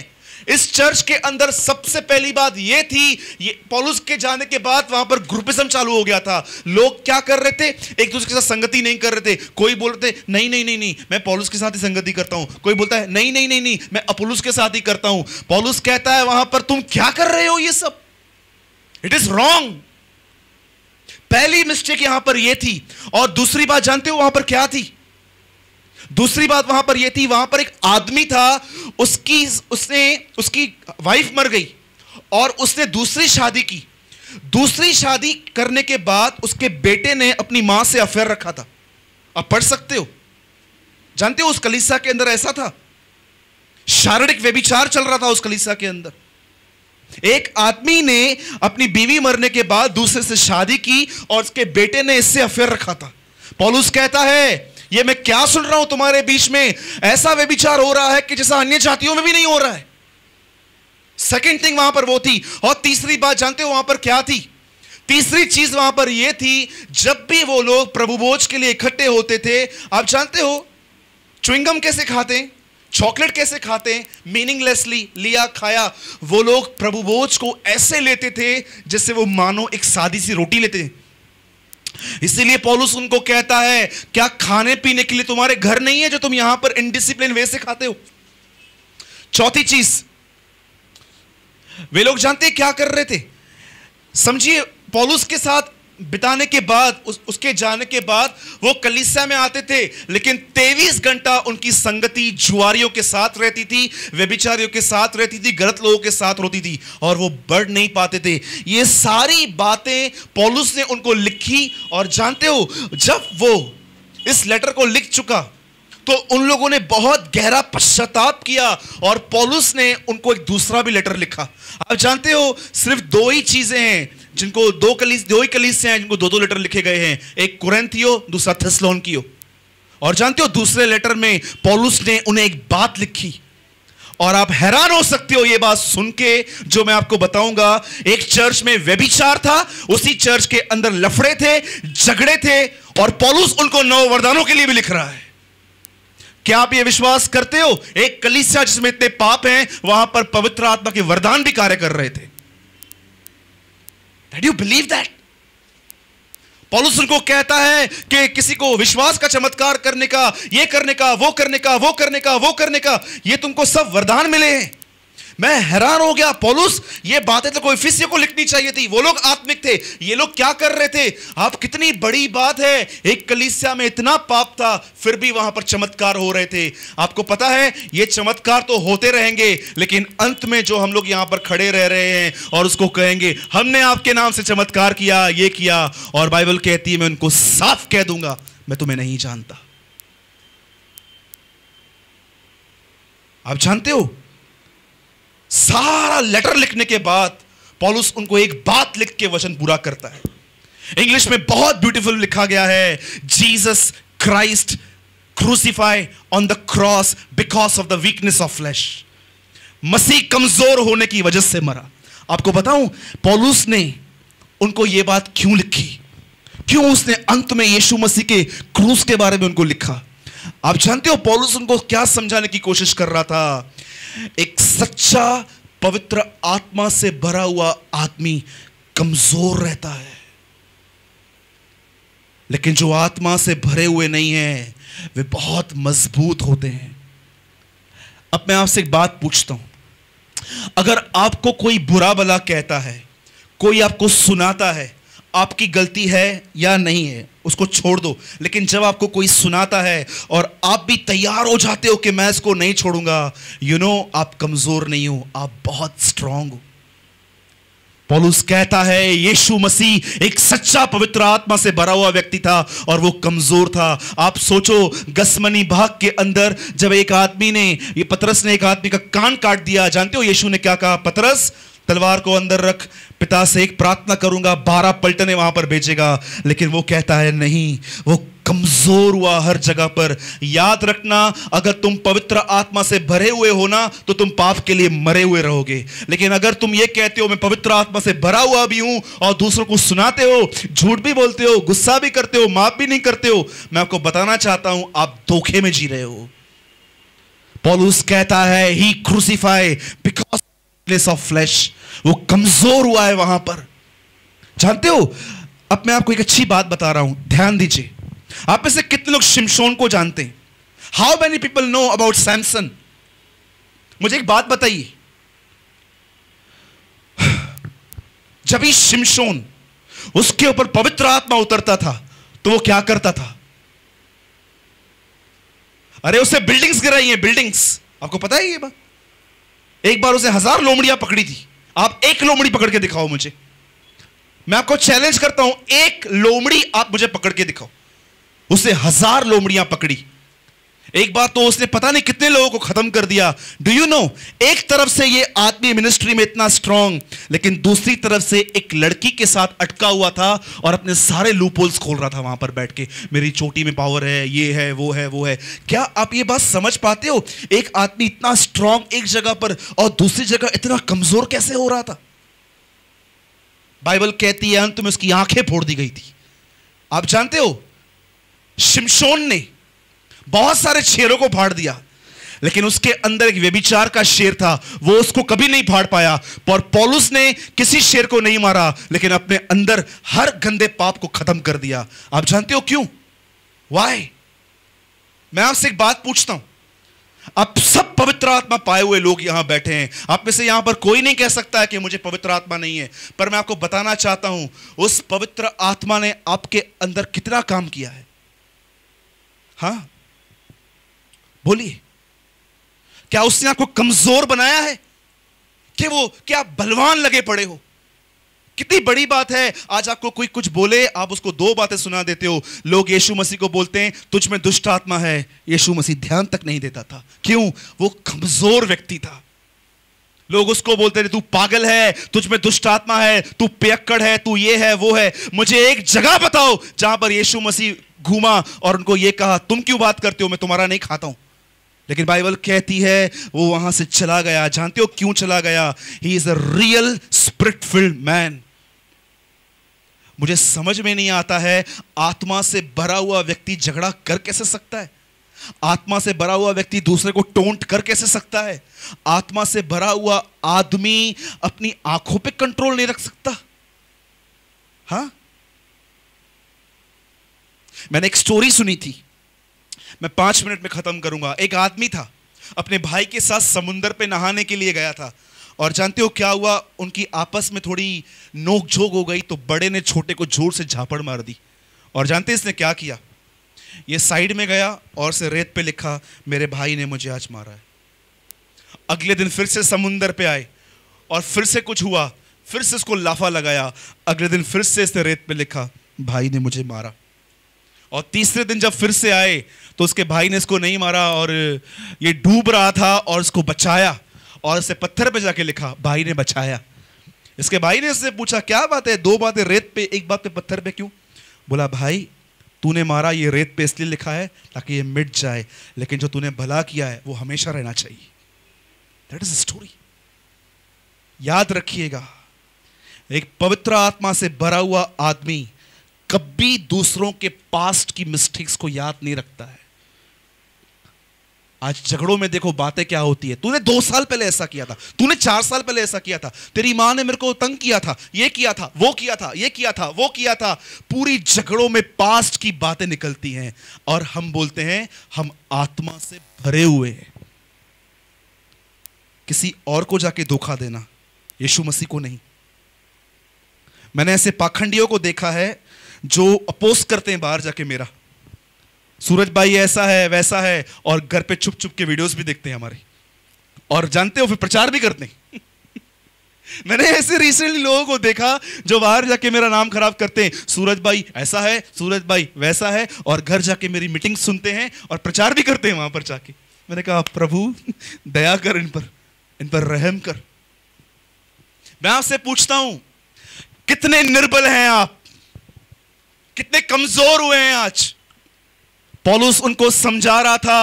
इस चर्च के अंदर सबसे पहली बात यह थी ये पॉलुस के जाने के बाद वहां पर ग्रुपिज्म चालू हो गया था लोग क्या कर रहे थे एक दूसरे के साथ संगति नहीं कर रहे थे कोई बोल रहे थे नहीं नहीं नहीं नहीं मैं पॉलुस के साथ ही संगति करता हूं कोई बोलता है नहीं नहीं नहीं नहीं मैं अपोलुस के साथ ही करता हूं पॉलुस कहता है वहां पर तुम क्या कर रहे हो ये सब इट इज रॉन्ग पहली मिस्टेक यहां पर यह थी और दूसरी बात जानते हो वहां पर क्या थी दूसरी बात वहां पर यह थी वहां पर एक आदमी था उसकी उसने उसकी वाइफ मर गई और उसने दूसरी शादी की दूसरी शादी करने के बाद उसके बेटे ने अपनी मां से अफेयर रखा था आप पढ़ सकते हो जानते हो उस कलिसा के अंदर ऐसा था शारीरिक व्यभिचार चल रहा था उस कलिसा के अंदर एक आदमी ने अपनी बीवी मरने के बाद दूसरे से शादी की और उसके बेटे ने इससे अफेयर रखा था पॉलुस कहता है ये मैं क्या सुन रहा हूं तुम्हारे बीच में ऐसा वे विचार हो रहा है कि जैसा अन्य जातियों में भी नहीं हो रहा है सेकेंड थिंग वहां पर वो थी और तीसरी बात जानते हो वहां पर क्या थी तीसरी चीज वहां पर यह थी जब भी वो लोग प्रभुबोज के लिए इकट्ठे होते थे आप जानते हो चुंगम कैसे खाते हैं चॉकलेट कैसे खाते हैं मीनिंगलेसली लिया खाया वो लोग प्रभु बोझ को ऐसे लेते थे जैसे वो मानो एक सादी सी रोटी लेते इसीलिए पॉलुस उनको कहता है क्या खाने पीने के लिए तुम्हारे घर नहीं है जो तुम यहां पर इनडिसिप्लिन वे से खाते हो चौथी चीज वे लोग जानते क्या कर रहे थे समझिए पॉलुस के साथ बिताने के बाद उस, उसके जाने के बाद वो कलिसा में आते थे लेकिन तेईस घंटा उनकी संगति जुआरियों के साथ रहती थी व्यभिचारियों के साथ रहती थी गलत लोगों के साथ रोती थी और वो बढ़ नहीं पाते थे ये सारी बातें पॉलुस ने उनको लिखी और जानते हो जब वो इस लेटर को लिख चुका तो उन लोगों ने बहुत गहरा पश्चाताप किया और पॉलुस ने उनको एक दूसरा भी लेटर लिखा आप जानते हो सिर्फ दो ही चीजें हैं जिनको दो कलीस दो ही कलीस से हैं जिनको दो दो लेटर लिखे गए हैं एक कुरेंथियो दूसरा थेस्लोन की और जानते हो दूसरे लेटर में पॉलुस ने उन्हें एक बात लिखी और आप हैरान हो सकते हो यह बात सुन के जो मैं आपको बताऊंगा एक चर्च में व्यभिचार था उसी चर्च के अंदर लफड़े थे झगड़े थे और पॉलुस उनको नौ वरदानों के लिए भी लिख रहा है क्या आप यह विश्वास करते हो एक कलिसिया जिसमें इतने पाप हैं वहां पर पवित्र आत्मा के वरदान भी कार्य कर रहे थे यू बिलीव दैट पॉलिस को कहता है कि किसी को विश्वास का चमत्कार करने का ये करने का वो करने का वो करने का वो करने का ये तुमको सब वरदान मिले हैं मैं हैरान हो गया पोलुस ये बातें तो कोई फिस्य को लिखनी चाहिए थी वो लोग आत्मिक थे ये लोग क्या कर रहे थे आप कितनी बड़ी बात है एक कलिसिया में इतना पाप था फिर भी वहां पर चमत्कार हो रहे थे आपको पता है ये चमत्कार तो होते रहेंगे लेकिन अंत में जो हम लोग यहां पर खड़े रह रहे हैं और उसको कहेंगे हमने आपके नाम से चमत्कार किया ये किया और बाइबल कहती है मैं उनको साफ कह दूंगा मैं तुम्हें नहीं जानता आप जानते हो सारा लेटर लिखने के बाद पॉलुस उनको एक बात लिख के वचन पूरा करता है इंग्लिश में बहुत ब्यूटीफुल लिखा गया है Jesus Christ crucify on the cross because of the weakness of flesh मसीह कमजोर होने की वजह से मरा आपको बताऊं पॉलुस ने उनको यह बात क्यों लिखी क्यों उसने अंत में यीशु मसीह के क्रूस के बारे में उनको लिखा आप जानते हो पॉलुस उनको क्या समझाने की कोशिश कर रहा था एक सच्चा पवित्र आत्मा से भरा हुआ आदमी कमजोर रहता है लेकिन जो आत्मा से भरे हुए नहीं है वे बहुत मजबूत होते हैं अब मैं आपसे एक बात पूछता हूं अगर आपको कोई बुरा भला कहता है कोई आपको सुनाता है आपकी गलती है या नहीं है उसको छोड़ दो लेकिन जब आपको कोई सुनाता है और आप भी तैयार हो जाते हो कि मैं इसको नहीं छोड़ूंगा यू you नो know, आप कमजोर नहीं हो आप बहुत स्ट्रांग हो पॉलुस कहता है यीशु मसीह एक सच्चा पवित्र आत्मा से भरा हुआ व्यक्ति था और वो कमजोर था आप सोचो गसमनी भाग के अंदर जब एक आदमी ने ये पतरस ने एक आदमी का कान काट दिया जानते हो यीशु ने क्या कहा पतरस तलवार को अंदर रख पिता से एक प्रार्थना करूंगा बारह पलटने वहां पर भेजेगा लेकिन वो कहता है नहीं वो कमजोर हुआ हर जगह पर याद रखना अगर तुम पवित्र आत्मा से भरे हुए हो ना तो तुम पाप के लिए मरे हुए रहोगे लेकिन अगर तुम ये कहते हो मैं पवित्र आत्मा से भरा हुआ भी हूं और दूसरों को सुनाते हो झूठ भी बोलते हो गुस्सा भी करते हो माफ भी नहीं करते हो मैं आपको बताना चाहता हूं आप धोखे में जी रहे हो पॉलूस कहता है he crucify because weakness of flesh वो कमजोर हुआ है वहां पर जानते हो अब मैं आपको एक अच्छी बात बता रहा हूं ध्यान दीजिए आप में से कितने लोग शिमशोन को जानते हैं how many people know about Samson मुझे एक बात बताइए जब ही शिमशोन उसके ऊपर पवित्र आत्मा उतरता था तो वो क्या करता था अरे उसे बिल्डिंग्स गिराई है बिल्डिंग्स आपको पता है ये बात एक बार उसे हजार लोमड़ियां पकड़ी थी आप एक लोमड़ी पकड़ के दिखाओ मुझे मैं आपको चैलेंज करता हूं एक लोमड़ी आप मुझे पकड़ के दिखाओ उसे हजार लोमड़ियां पकड़ी एक बार तो उसने पता नहीं कितने लोगों को खत्म कर दिया डू यू नो एक तरफ से ये आदमी मिनिस्ट्री में इतना स्ट्रांग लेकिन दूसरी तरफ से एक लड़की के साथ अटका हुआ था और अपने सारे लूपोल्स खोल रहा था वहां पर बैठ के मेरी चोटी में पावर है ये है वो है वो है क्या आप ये बात समझ पाते हो एक आदमी इतना स्ट्रांग एक जगह पर और दूसरी जगह इतना कमजोर कैसे हो रहा था बाइबल कहती है अंत में उसकी आंखें फोड़ दी गई थी आप जानते हो शिमशोन ने बहुत सारे शेरों को फाड़ दिया लेकिन उसके अंदर एक व्यभिचार का शेर था वो उसको कभी नहीं फाड़ पाया पर पॉलुस ने किसी शेर को नहीं मारा लेकिन अपने अंदर हर गंदे पाप को खत्म कर दिया आप जानते हो क्यों वाई मैं आपसे एक बात पूछता हूं आप सब पवित्र आत्मा पाए हुए लोग यहां बैठे हैं आप में से यहां पर कोई नहीं कह सकता है कि मुझे पवित्र आत्मा नहीं है पर मैं आपको बताना चाहता हूं उस पवित्र आत्मा ने आपके अंदर कितना काम किया है हाँ बोलिए क्या उसने आपको कमजोर बनाया है कि वो क्या बलवान लगे पड़े हो कितनी बड़ी बात है आज आपको कोई कुछ बोले आप उसको दो बातें सुना देते हो लोग यीशु मसीह को बोलते हैं तुझ में दुष्ट आत्मा है यीशु मसीह ध्यान तक नहीं देता था क्यों वो कमजोर व्यक्ति था लोग उसको बोलते थे तू पागल है तुझ में दुष्ट आत्मा है तू पेक्कड़ है तू ये है वो है मुझे एक जगह बताओ जहां पर यीशु मसीह घूमा और उनको ये कहा तुम क्यों बात करते हो मैं तुम्हारा नहीं खाता हूं लेकिन बाइबल कहती है वो वहां से चला गया जानते हो क्यों चला गया he is a real spirit filled man मुझे समझ में नहीं आता है आत्मा से भरा हुआ व्यक्ति झगड़ा कर कैसे सकता है आत्मा से भरा हुआ व्यक्ति दूसरे को टोंट कर कैसे सकता है आत्मा से भरा हुआ आदमी अपनी आंखों पे कंट्रोल नहीं रख सकता हा मैंने एक स्टोरी सुनी थी मैं पांच मिनट में ख़त्म करूंगा एक आदमी था अपने भाई के साथ समुंदर पे नहाने के लिए गया था और जानते हो क्या हुआ उनकी आपस में थोड़ी नोकझोंक हो गई तो बड़े ने छोटे को जोर से झापड़ मार दी और जानते इसने क्या किया ये साइड में गया और से रेत पे लिखा मेरे भाई ने मुझे आज मारा है अगले दिन फिर से समुंदर पे आए और फिर से कुछ हुआ फिर से इसको लाफा लगाया अगले दिन फिर से इसने रेत पे लिखा भाई ने मुझे मारा और तीसरे दिन जब फिर से आए तो उसके भाई ने इसको नहीं मारा और ये डूब रहा था और इसको बचाया और इसे पत्थर पे जाके लिखा भाई ने बचाया इसके भाई ने इससे पूछा क्या बात है दो बातें रेत पे एक बात पे पत्थर पे क्यों बोला भाई तूने मारा ये रेत पे इसलिए लिखा है ताकि ये मिट जाए लेकिन जो तूने भला किया है वो हमेशा रहना चाहिए दैट इज स्टोरी याद रखिएगा एक पवित्र आत्मा से भरा हुआ आदमी कभी दूसरों के पास्ट की मिस्टेक्स को याद नहीं रखता है आज झगड़ों में देखो बातें क्या होती है तूने दो साल पहले ऐसा किया था तूने चार साल पहले ऐसा किया था तेरी मां ने मेरे को तंग किया था ये किया था वो किया था ये किया था वो किया था पूरी झगड़ों में पास्ट की बातें निकलती हैं और हम बोलते हैं हम आत्मा से भरे हुए हैं किसी और को जाके धोखा देना यीशु मसीह को नहीं मैंने ऐसे पाखंडियों को देखा है जो अपोज करते हैं बाहर जाके मेरा सूरज भाई ऐसा है वैसा है और घर पे छुप छुप के वीडियोस भी देखते हैं हमारे और जानते हो फिर प्रचार भी करते हैं (laughs) मैंने ऐसे रिसेंटली लोगों को देखा जो बाहर जाके मेरा नाम खराब करते हैं सूरज भाई ऐसा है सूरज भाई वैसा है और घर जाके मेरी मीटिंग सुनते हैं और प्रचार भी करते हैं वहां पर जाके मैंने कहा प्रभु दया कर इन पर इन पर रहम कर मैं आपसे पूछता हूं कितने निर्बल हैं आप कितने कमजोर हुए हैं आज पॉलुस उनको समझा रहा था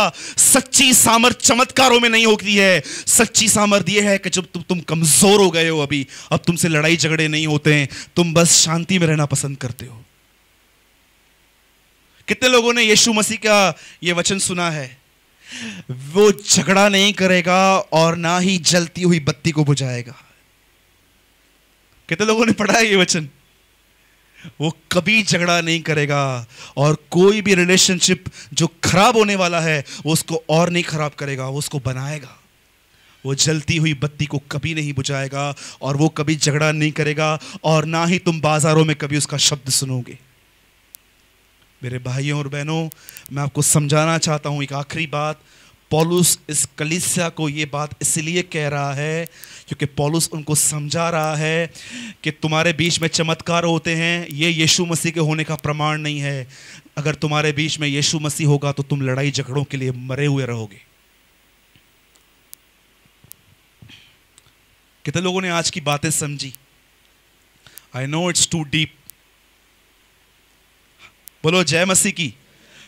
सच्ची सामर्थ चमत्कारों में नहीं होती है सच्ची सामर्थ यह है कि जब तुम तुम कमजोर हो गए हो अभी अब तुमसे लड़ाई झगड़े नहीं होते हैं तुम बस शांति में रहना पसंद करते हो कितने लोगों ने यीशु मसीह का यह वचन सुना है वो झगड़ा नहीं करेगा और ना ही जलती हुई बत्ती को बुझाएगा कितने लोगों ने पढ़ा है ये वचन वो कभी झगड़ा नहीं करेगा और कोई भी रिलेशनशिप जो खराब होने वाला है वो उसको और नहीं खराब करेगा वो उसको बनाएगा वो जलती हुई बत्ती को कभी नहीं बुझाएगा और वो कभी झगड़ा नहीं करेगा और ना ही तुम बाजारों में कभी उसका शब्द सुनोगे मेरे भाइयों और बहनों मैं आपको समझाना चाहता हूँ एक आखिरी बात पॉलुस इस कलिसिया को ये बात इसलिए कह रहा है क्योंकि पॉलुस उनको समझा रहा है कि तुम्हारे बीच में चमत्कार होते हैं ये यीशु मसीह के होने का प्रमाण नहीं है अगर तुम्हारे बीच में यीशु मसीह होगा तो तुम लड़ाई झगड़ों के लिए मरे हुए रहोगे कितने लोगों ने आज की बातें समझी I know it's too deep बोलो जय मसीह की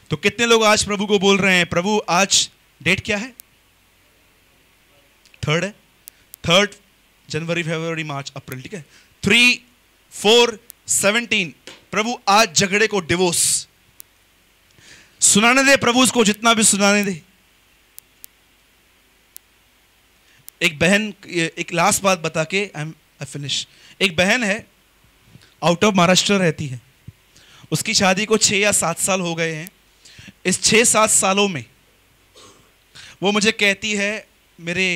तो कितने लोग आज प्रभु को बोल रहे हैं प्रभु आज डेट क्या है थर्ड है थर्ड जनवरी फरवरी मार्च अप्रैल ठीक है थ्री फोर सेवनटीन प्रभु आज झगड़े को डिवोर्स सुनाने दे प्रभु उसको जितना भी सुनाने दे एक बहन एक लास्ट बात बता के आई एम आई फिनिश एक बहन है आउट ऑफ महाराष्ट्र रहती है उसकी शादी को छः या सात साल हो गए हैं इस छः सात सालों में वो मुझे कहती है मेरे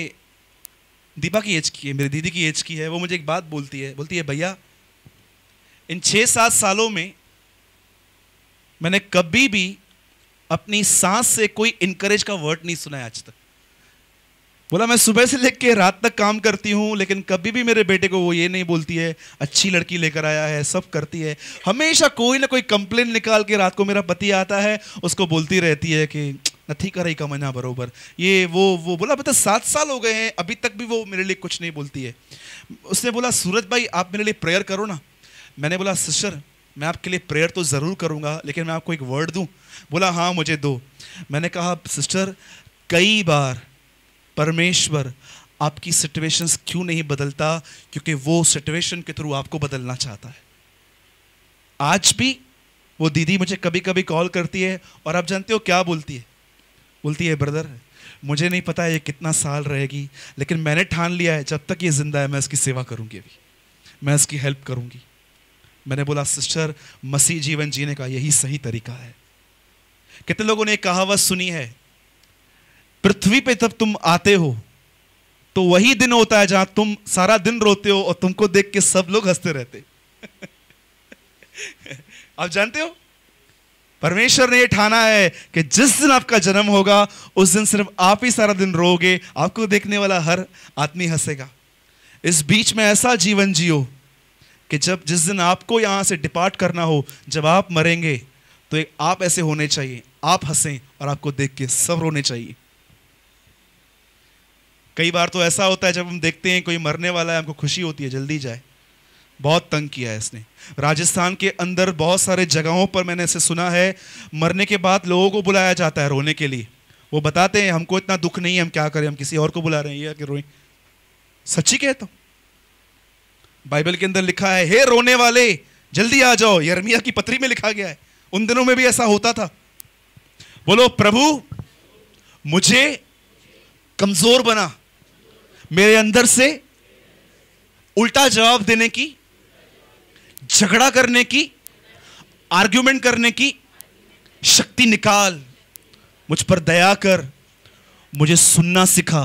दीपा की एज की है मेरी दीदी की एज की है वो मुझे एक बात बोलती है बोलती है भैया इन छः सात सालों में मैंने कभी भी अपनी सांस से कोई इनकरेज का वर्ड नहीं सुना है आज तक बोला मैं सुबह से लेकर के रात तक काम करती हूँ लेकिन कभी भी मेरे बेटे को वो ये नहीं बोलती है अच्छी लड़की लेकर आया है सब करती है हमेशा कोई ना कोई कंप्लेन निकाल के रात को मेरा पति आता है उसको बोलती रहती है कि नथी कर का मना बरोबर ये वो वो बोला बता तो सात साल हो गए हैं अभी तक भी वो मेरे लिए कुछ नहीं बोलती है उसने बोला सूरज भाई आप मेरे लिए प्रेयर करो ना मैंने बोला सिस्टर मैं आपके लिए प्रेयर तो ज़रूर करूँगा लेकिन मैं आपको एक वर्ड दूँ बोला हाँ मुझे दो मैंने कहा सिस्टर कई बार परमेश्वर आपकी सिचुएशंस क्यों नहीं बदलता क्योंकि वो सिचुएशन के थ्रू आपको बदलना चाहता है आज भी वो दीदी मुझे कभी कभी कॉल करती है और आप जानते हो क्या बोलती है बोलती है ब्रदर मुझे नहीं पता ये कितना साल रहेगी लेकिन मैंने ठान लिया है जब तक ये ज़िंदा है मैं इसकी सेवा करूंगी अभी मैं इसकी हेल्प करूंगी मैंने बोला सिस्टर मसीह जीवन जीने का यही सही तरीका है कितने लोगों ने कहावत सुनी है पृथ्वी पे जब तुम आते हो तो वही दिन होता है जहां तुम सारा दिन रोते हो और तुमको देख के सब लोग हंसते रहते (laughs) आप जानते हो परमेश्वर ने यह ठाना है कि जिस दिन आपका जन्म होगा उस दिन सिर्फ आप ही सारा दिन रोगे आपको देखने वाला हर आदमी हंसेगा इस बीच में ऐसा जीवन जियो कि जब जिस दिन आपको यहां से डिपार्ट करना हो जब आप मरेंगे तो एक आप ऐसे होने चाहिए आप हंसे और आपको देख के सब रोने चाहिए कई बार तो ऐसा होता है जब हम देखते हैं कोई मरने वाला है हमको खुशी होती है जल्दी जाए बहुत तंग किया है इसने राजस्थान के अंदर बहुत सारे जगहों पर मैंने ऐसे सुना है मरने के बाद लोगों को बुलाया जाता है रोने के लिए वो बताते हैं हमको इतना दुख नहीं है हम क्या करें हम किसी और को बुला रहे हैं या कि रोए सच्ची कहता तो। हूँ बाइबल के अंदर लिखा है हे रोने वाले जल्दी आ जाओ यरमिया की पत्री में लिखा गया है उन दिनों में भी ऐसा होता था बोलो प्रभु मुझे कमजोर बना मेरे अंदर से उल्टा जवाब देने की झगड़ा करने की आर्ग्यूमेंट करने की शक्ति निकाल मुझ पर दया कर मुझे सुनना सिखा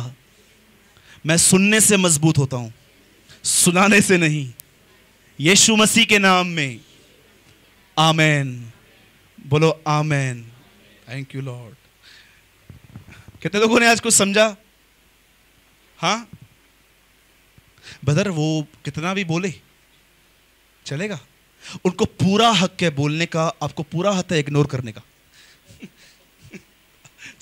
मैं सुनने से मजबूत होता हूं सुनाने से नहीं यीशु मसीह के नाम में आमेन बोलो आमेन थैंक यू लॉर्ड कितने लोगों ने आज कुछ समझा हाँ बदर वो कितना भी बोले चलेगा उनको पूरा हक है बोलने का आपको पूरा हक है इग्नोर करने का (laughs)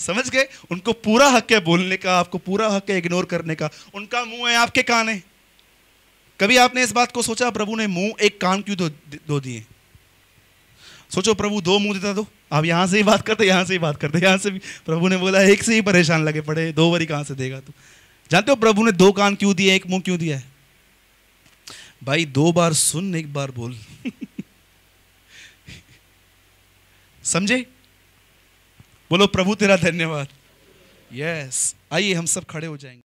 समझ गए उनको पूरा हक है बोलने का आपको पूरा हक है इग्नोर करने का उनका मुंह है आपके कान है कभी आपने इस बात को सोचा प्रभु ने मुंह एक कान क्यों दो, दो दिए सोचो प्रभु दो मुंह देता दो तो, आप यहां से ही बात करते यहां से ही बात करते यहां से भी प्रभु ने बोला एक से ही परेशान लगे पड़े दो वरी कहां से देगा तू जानते हो प्रभु ने दो कान क्यों दिए एक मुंह क्यों दिया है भाई दो बार सुन एक बार बोल समझे बोलो प्रभु तेरा धन्यवाद यस yes. आइए हम सब खड़े हो जाएंगे